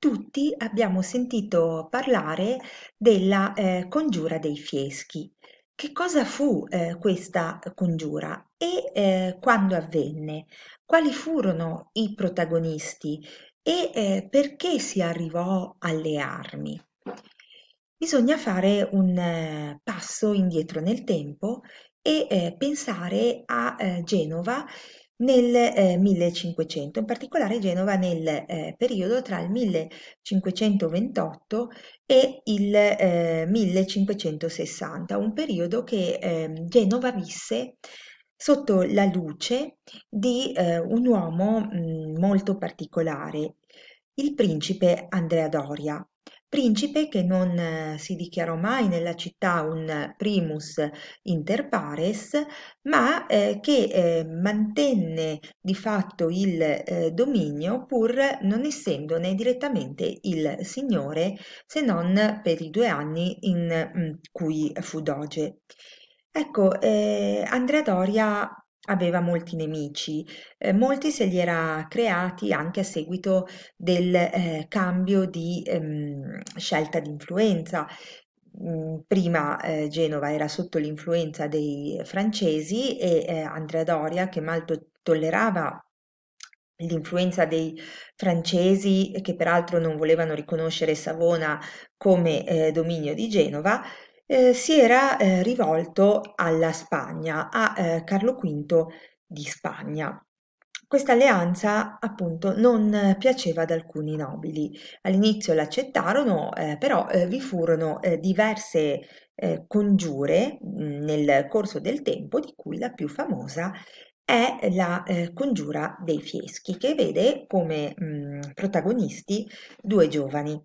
Tutti abbiamo sentito parlare della eh, congiura dei Fieschi. Che cosa fu eh, questa congiura e eh, quando avvenne? Quali furono i protagonisti e eh, perché si arrivò alle armi? Bisogna fare un eh, passo indietro nel tempo e eh, pensare a eh, Genova nel eh, 1500, in particolare Genova nel eh, periodo tra il 1528 e il eh, 1560, un periodo che ehm, Genova visse sotto la luce di eh, un uomo mh, mm, molto particolare, il principe Andrea Doria, principe che non eh, si dichiarò mai nella città un eh, primus inter pares, ma eh, che eh, mantenne di fatto il eh, dominio pur non essendone direttamente il signore, se non per i due anni in mm, cui fu doge. Ecco, eh, Andrea Doria Aveva molti nemici, ehm, molti se li era creati anche a seguito del, ehm, cambio di, ehm, scelta di influenza. Mm, prima, ehm, Genova era sotto l'influenza dei francesi e, ehm, Andrea Doria che mal to tollerava l'influenza dei francesi, che peraltro non volevano riconoscere Savona come, ehm, dominio di Genova eh, si era eh, rivolto alla Spagna, a eh, Carlo V di Spagna. Questa alleanza appunto non piaceva ad alcuni nobili. All'inizio l'accettarono, eh, però eh, vi furono diverse congiure mh, mm, nel corso del tempo, di cui la più famosa è la eh, congiura dei fieschi che vede come mh, mm, protagonisti due giovani,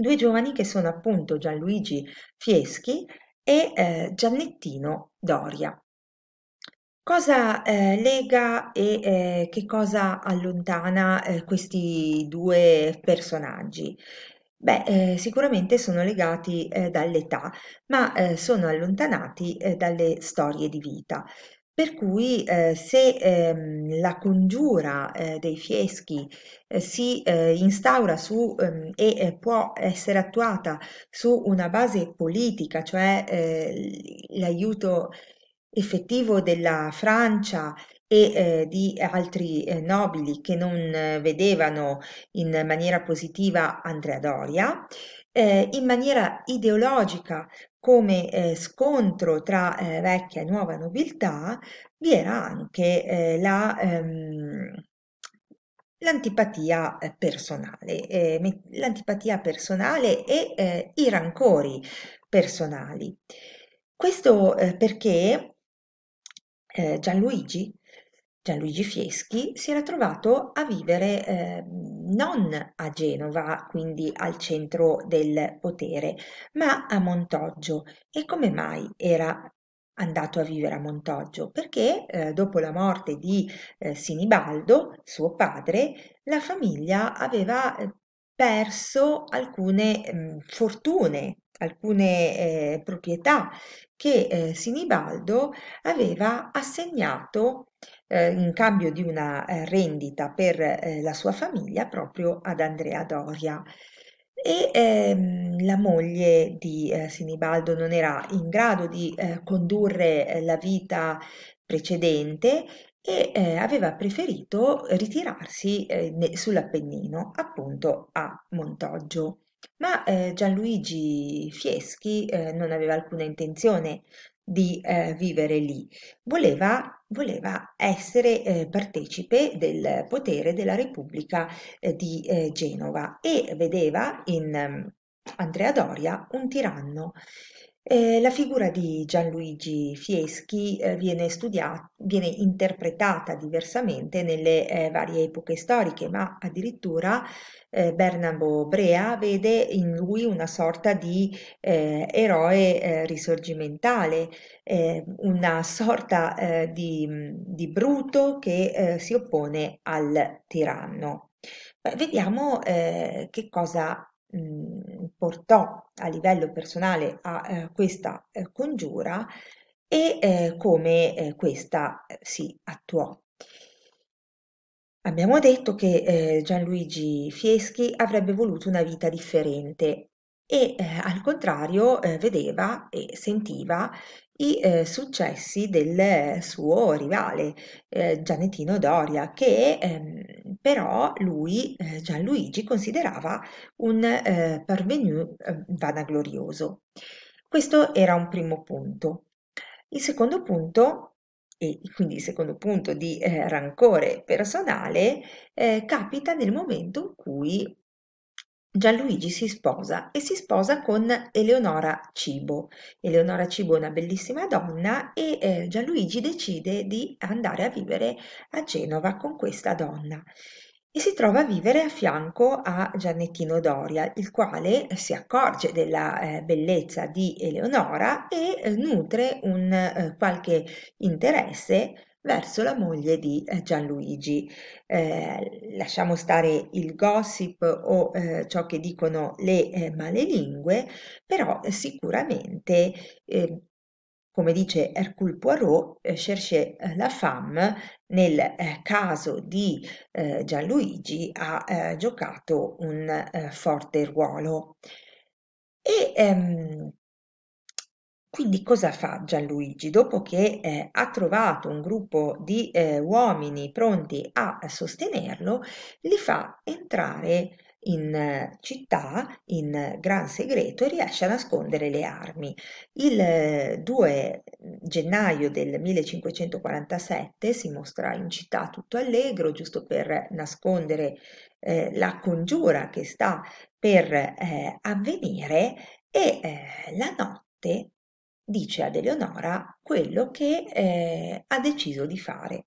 due giovani che sono appunto Gianluigi Fieschi e eh, Giannettino Doria. Cosa eh, lega e eh, che cosa allontana eh, questi due personaggi? Beh, eh, sicuramente sono legati eh, dall'età, ma eh, sono allontanati dalle storie di vita. Per cui, ehm, se, ehm, la congiura, ehm, dei fieschi, ehm, si, ehm, instaura su, ehm, e, ehm, può essere attuata su una base politica, cioè, ehm, l'aiuto effettivo della Francia e, ehm, di altri, ehm, nobili che non eh, vedevano in maniera positiva Andrea Doria, ehm, in maniera ideologica come eh, scontro tra eh, vecchia e nuova nobiltà vi era anche eh, la, ehm, l'antipatia eh, personale, eh, l'antipatia personale e eh, i rancori personali. Questo perché Gianluigi, Gianluigi Fieschi si era trovato a vivere ehm, non a Genova, quindi al centro del potere, ma a Montoggio. E come mai era andato a vivere a Montoggio? Perché eh, dopo la morte di eh, Sinibaldo, suo padre, la famiglia aveva eh, perso alcune mh, mm, fortune, alcune eh, proprietà che eh, Sinibaldo aveva assegnato eh, in cambio di una eh, rendita per eh, la sua famiglia proprio ad Andrea Doria. E ehm, la moglie di eh, Sinibaldo non era in grado di eh, condurre eh, la vita precedente e eh, aveva preferito ritirarsi eh, ne, sull'Appennino, appunto a Montoggio. Ma eh, Gianluigi Fieschi non aveva alcuna intenzione di vivere lì, voleva voleva essere eh, partecipe del potere della Repubblica eh, di eh, Genova e vedeva in mm, Andrea Doria un tiranno Ehm, la figura di Gianluigi Fieschi, ehm, viene viene interpretata diversamente nelle, ehm, varie epoche storiche, ma addirittura, ehm, Bernabo Brea vede in lui una sorta di, ehm, eroe, ehm, risorgimentale, ehm, una sorta, ehm, di mm, di Bruto che, ehm, si oppone al tiranno. Beh, vediamo, ehm, che cosa mhmm portò a livello personale a eh, questa eh, congiura e eh, come eh, questa eh, si attuò. Abbiamo detto che Gianluigi Fieschi avrebbe voluto una vita differente e al contrario vedeva e sentiva i eh, successi del suo rivale eh, Gianettino Doria, che ehm, però lui, eh, Gianluigi, considerava un eh, parvenu eh, vanaglorioso. Questo era un primo punto. Il secondo punto, e quindi il secondo punto di eh, rancore personale, eh, capita nel momento in cui Gianluigi si sposa e si sposa con Eleonora Cibo. Eleonora Cibo è una bellissima donna e eh, Gianluigi decide di andare a vivere a Genova con questa donna e si trova a vivere a fianco a Giannettino Doria, il quale si accorge della eh, bellezza di Eleonora e eh, nutre un eh, qualche interesse verso la moglie di eh, Gianluigi. Eh, lasciamo stare il gossip o eh, ciò che dicono le eh, lingue, però sicuramente ehm, come dice Hercule Poirot, eh, cherche eh, la femme nel caso di Gianluigi ha giocato un forte ruolo. E ehm, quindi cosa fa Gianluigi? Dopo che eh, ha trovato un gruppo di eh, uomini pronti a sostenerlo, li fa entrare in eh, città in gran segreto e riesce a nascondere le armi. Il 2 eh, gennaio del 1547 si mostra in città tutto allegro, giusto per nascondere eh, la congiura che sta per eh, avvenire e eh, la notte dice ad Eleonora quello che eh, ha deciso di fare.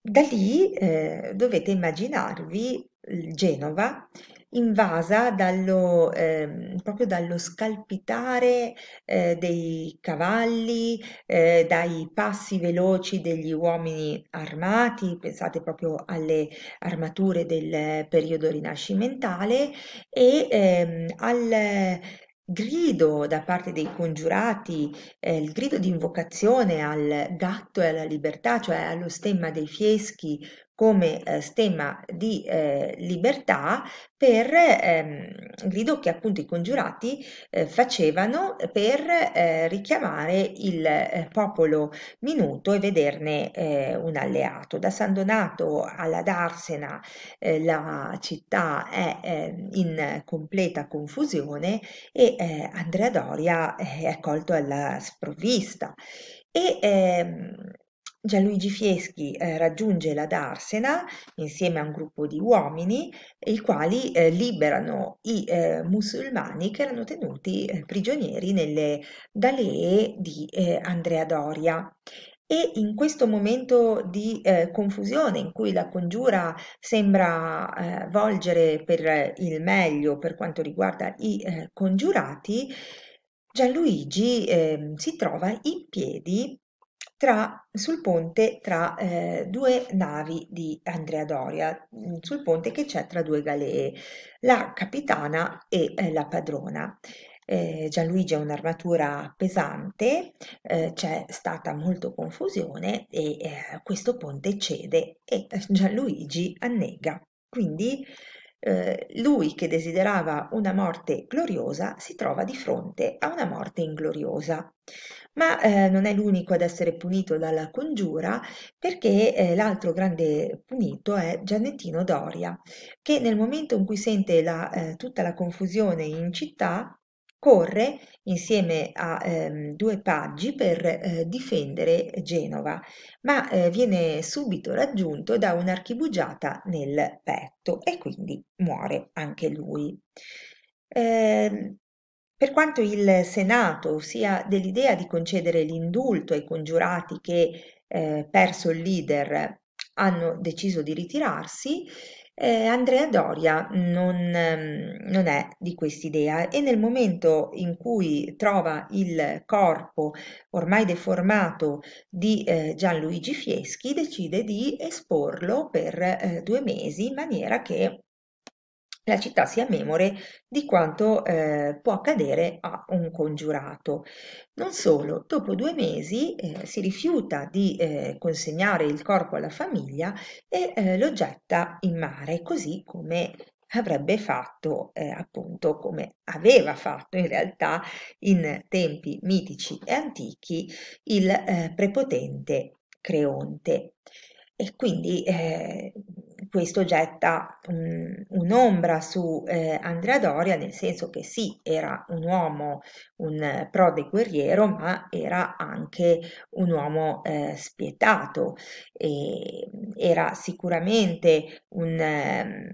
Da lì eh, dovete immaginarvi Genova invasa dallo, eh, proprio dallo scalpitare eh, dei cavalli, eh, dai passi veloci degli uomini armati, pensate proprio alle armature del eh, periodo rinascimentale e ehm, al grido da parte dei congiurati, eh, il grido di invocazione al gatto e alla libertà, cioè allo stemma dei fieschi come eh, stemma di eh, libertà per ehm, grido che appunto i congiurati eh, facevano per eh, richiamare il eh, popolo minuto e vederne eh, un alleato. Da San Donato alla Darsena la città è ehm, in completa confusione e Andrea Doria è colto alla sprovvista. E, ehm, Gianluigi Fieschi eh, raggiunge la Darsena insieme a un gruppo di uomini, i quali eh, liberano i eh, musulmani che erano tenuti eh, prigionieri nelle dalee di eh, Andrea Doria. E in questo momento di eh, confusione in cui la congiura sembra eh, volgere per eh, il meglio per quanto riguarda i eh, congiurati, Gianluigi ehm, si trova in piedi tra, sul ponte tra eh, due navi di Andrea Doria, mm, sul ponte che c'è tra due galee, la capitana e eh, la padrona. Eh, Gianluigi ha un'armatura pesante, eh, c'è stata molto confusione e eh, questo ponte cede e eh, Gianluigi annega. Quindi eh, lui che desiderava una morte gloriosa si trova di fronte a una morte ingloriosa. Ma eh, non è l'unico ad essere punito dalla congiura perché eh, l'altro grande punito è Giannettino Doria, che nel momento in cui sente la, eh, tutta la confusione in città Corre insieme a ehm, due paggi per eh, difendere Genova, ma eh, viene subito raggiunto da un'archibugiata nel petto e quindi muore anche lui. Eh, per quanto il Senato sia dell'idea di concedere l'indulto ai congiurati che, eh, perso il leader, hanno deciso di ritirarsi, eh, Andrea Doria non, ehm, non è di quest'idea e nel momento in cui trova il corpo ormai deformato di eh, Gianluigi Fieschi decide di esporlo per eh, due mesi in maniera che la città sia memore di quanto eh, può accadere a un congiurato. Non solo, dopo due mesi eh, si rifiuta di eh, consegnare il corpo alla famiglia e eh, lo getta in mare, così come avrebbe fatto eh, appunto come aveva fatto in realtà in tempi mitici e antichi il eh, prepotente Creonte. E quindi questo getta um, un'ombra su eh, Andrea Doria, nel senso che sì, era un uomo, un eh, prode guerriero, ma era anche un uomo eh, spietato, e mm, era sicuramente un um,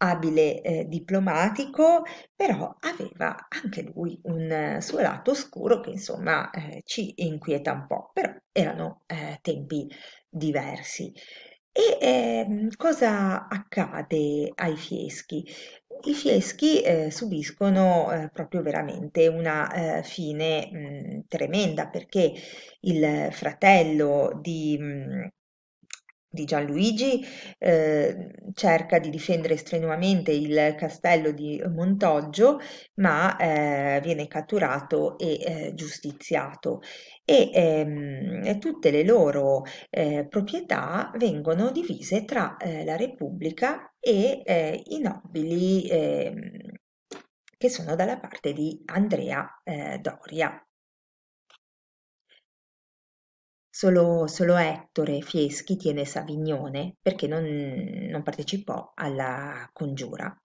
abile eh, diplomatico, però aveva anche lui un uh, suo lato oscuro che insomma eh, ci inquieta un po', però erano tempi diversi ehm, cosa accade ai fieschi? I fieschi eh, subiscono eh, proprio veramente una eh, fine mh, mm, tremenda perché il fratello di mh, mm, di Gianluigi eh, cerca di difendere strenuamente il castello di Montoggio, ma eh, viene catturato e eh, giustiziato e ehm, tutte le loro eh, proprietà vengono divise tra eh, la Repubblica e eh, i nobili ehm, che sono dalla parte di Andrea Doria. Solo, solo Ettore Fieschi tiene Savignone perché non, non partecipò alla congiura.